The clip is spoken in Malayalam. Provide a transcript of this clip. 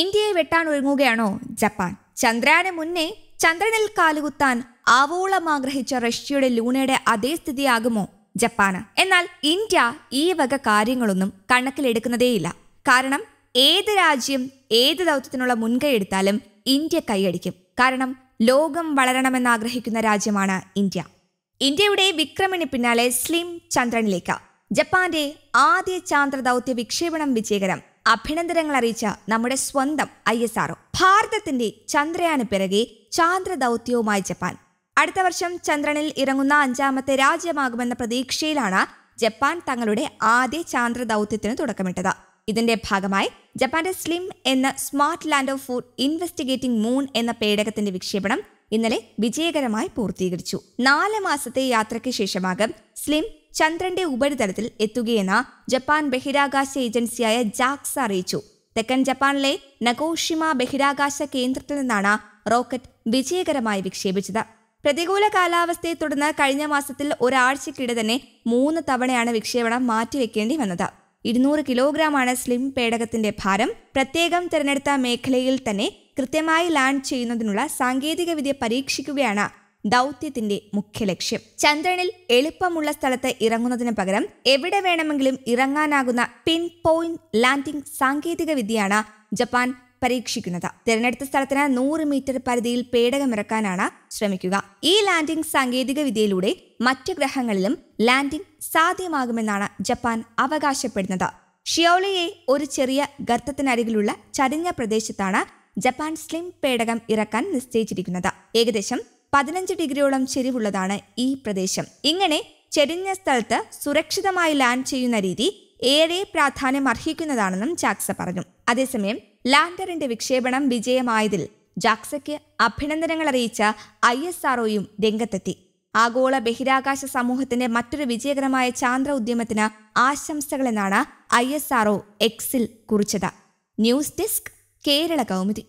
ഇന്ത്യയെ ഒരുങ്ങുകയാണോ ജപ്പാൻ ചന്ദ്രയാന് മുന്നേ ചന്ദ്രനിൽ കാലുകുത്താൻ ആവോളം ആഗ്രഹിച്ച റഷ്യയുടെ ലൂണയുടെ അതേ സ്ഥിതിയാകുമോ ജപ്പാന് എന്നാൽ ഇന്ത്യ ഈ വക കാര്യങ്ങളൊന്നും കണക്കിലെടുക്കുന്നതേയില്ല കാരണം ഏത് രാജ്യം ഏത് ദൗത്യത്തിനുള്ള മുൻകൈ എടുത്താലും ഇന്ത്യ കൈയടിക്കും കാരണം ലോകം വളരണമെന്ന് ആഗ്രഹിക്കുന്ന രാജ്യമാണ് ഇന്ത്യ ഇന്ത്യയുടെ വിക്രമിന് പിന്നാലെ സ്ലിം ചന്ദ്രനിലേക്ക് ജപ്പാന്റെ ആദ്യ ചാന്ദ്ര ദൗത്യ വിക്ഷേപണം വിജയകരം അഭിനന്ദനങ്ങൾ അറിയിച്ച നമ്മുടെ സ്വന്തം ഐ എസ് ആർഒ ഭാരതത്തിന്റെ ചന്ദ്രയാന പിറകെ ചാന്ദ്ര ദൗത്യവുമായി ജപ്പാൻ അടുത്ത വർഷം ചന്ദ്രനിൽ ഇറങ്ങുന്ന അഞ്ചാമത്തെ രാജ്യമാകുമെന്ന പ്രതീക്ഷയിലാണ് ജപ്പാൻ തങ്ങളുടെ ആദ്യ ചാന്ദ്ര ദൗത്യത്തിന് തുടക്കമിട്ടത് ഇതിന്റെ ഭാഗമായി ജപ്പാന്റെ സ്ലിം എന്ന smart land of food investigating moon എന്ന പേടകത്തിന്റെ വിക്ഷേപണം ഇന്നലെ വിജയകരമായി പൂർത്തീകരിച്ചു നാല് മാസത്തെ യാത്രയ്ക്ക് ശേഷമാകും സ്ലിം ചന്ദ്രന്റെ ഉപരിതലത്തിൽ എത്തുകയെന്ന് ജപ്പാൻ ബഹിരാകാശ ഏജൻസിയായ ജാക്സ് അറിയിച്ചു തെക്കൻ ജപ്പാനിലെ നഗോഷിമ ബഹിരാകാശ കേന്ദ്രത്തിൽ നിന്നാണ് റോക്കറ്റ് വിജയകരമായി വിക്ഷേപിച്ചത് പ്രതികൂല കാലാവസ്ഥയെ തുടർന്ന് കഴിഞ്ഞ മാസത്തിൽ ഒരാഴ്ചക്കിടെ തന്നെ മൂന്ന് തവണയാണ് വിക്ഷേപണം മാറ്റിവെക്കേണ്ടി വന്നത് ഇരുന്നൂറ് കിലോഗ്രാമാണ് സ്ലിം പേടകത്തിന്റെ ഭാരം പ്രത്യേകം തിരഞ്ഞെടുത്ത മേഖലയിൽ തന്നെ കൃത്യമായി ലാൻഡ് ചെയ്യുന്നതിനുള്ള സാങ്കേതികവിദ്യ പരീക്ഷിക്കുകയാണ് ദൗത്യത്തിന്റെ മുഖ്യ ലക്ഷ്യം ചന്ദ്രനിൽ എളുപ്പമുള്ള സ്ഥലത്ത് ഇറങ്ങുന്നതിന് പകരം എവിടെ വേണമെങ്കിലും ഇറങ്ങാനാകുന്ന പിൻ പോയിന്റ് ലാൻഡിംഗ് സാങ്കേതികവിദ്യയാണ് ജപ്പാൻ പരീക്ഷിക്കുന്നത് തിരഞ്ഞെടുത്ത സ്ഥലത്തിന് നൂറ് മീറ്റർ പരിധിയിൽ പേടകമിറക്കാനാണ് ശ്രമിക്കുക ഈ ലാൻഡിംഗ് സാങ്കേതിക വിദ്യയിലൂടെ മറ്റ് ഗ്രഹങ്ങളിലും ലാൻഡിംഗ് സാധ്യമാകുമെന്നാണ് ജപ്പാൻ അവകാശപ്പെടുന്നത് ഷിയോളയെ ഒരു ചെറിയ ഗർത്തത്തിനരികിലുള്ള ചരിഞ്ഞ പ്രദേശത്താണ് ജപ്പാൻ സ്ലിം പേടകം ഇറക്കാൻ നിശ്ചയിച്ചിരിക്കുന്നത് ഏകദേശം പതിനഞ്ച് ഡിഗ്രിയോളം ചെരിവുള്ളതാണ് ഈ പ്രദേശം ഇങ്ങനെ ചെരിഞ്ഞ സ്ഥലത്ത് സുരക്ഷിതമായി ലാൻഡ് ചെയ്യുന്ന രീതി ഏറെ പ്രാധാന്യം അർഹിക്കുന്നതാണെന്നും ചാക്സ പറഞ്ഞു അതേസമയം ലാൻഡറിന്റെ വിക്ഷേപണം വിജയമായതിൽ ജാക്സയ്ക്ക് അഭിനന്ദനങ്ങൾ അറിയിച്ച ഐ എസ് ആർഒയും രംഗത്തെത്തി ആഗോള ബഹിരാകാശ സമൂഹത്തിന്റെ മറ്റൊരു വിജയകരമായ ചാന്ദ്ര ഉദ്യമത്തിന് ആശംസകളെന്നാണ് ഐ എസ് ആർഒ എക്സിൽ കുറിച്ചത് ന്യൂസ് ഡെസ്ക് കേരള കൗമുദി